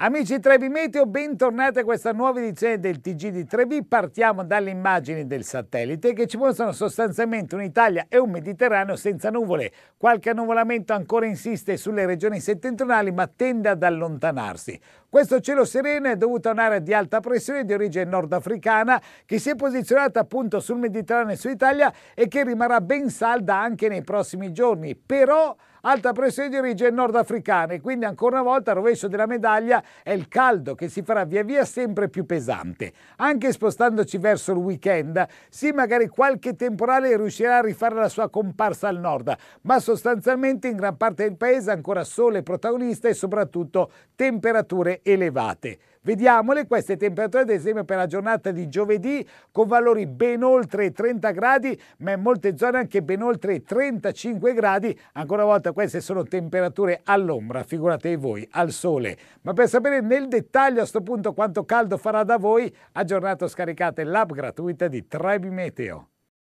Amici 3B Meteo, bentornati a questa nuova edizione del TG di 3 Partiamo dalle immagini del satellite che ci mostrano sostanzialmente un'Italia e un Mediterraneo senza nuvole. Qualche annuvolamento ancora insiste sulle regioni settentrionali ma tende ad allontanarsi. Questo cielo sereno è dovuto a un'area di alta pressione di origine nordafricana che si è posizionata appunto sul Mediterraneo e su Italia e che rimarrà ben salda anche nei prossimi giorni. Però alta pressione di origine nordafricana e quindi ancora una volta il rovescio della medaglia è il caldo che si farà via via sempre più pesante. Anche spostandoci verso il weekend, sì magari qualche temporale riuscirà a rifare la sua comparsa al nord, ma sostanzialmente in gran parte del paese ancora sole protagonista e soprattutto temperature elevate. Vediamole queste temperature ad esempio per la giornata di giovedì con valori ben oltre 30 gradi ma in molte zone anche ben oltre 35 gradi. Ancora una volta queste sono temperature all'ombra, figuratevi voi, al sole. Ma per sapere nel dettaglio a questo punto quanto caldo farà da voi, aggiornato scaricate l'app gratuita di Trebi Meteo.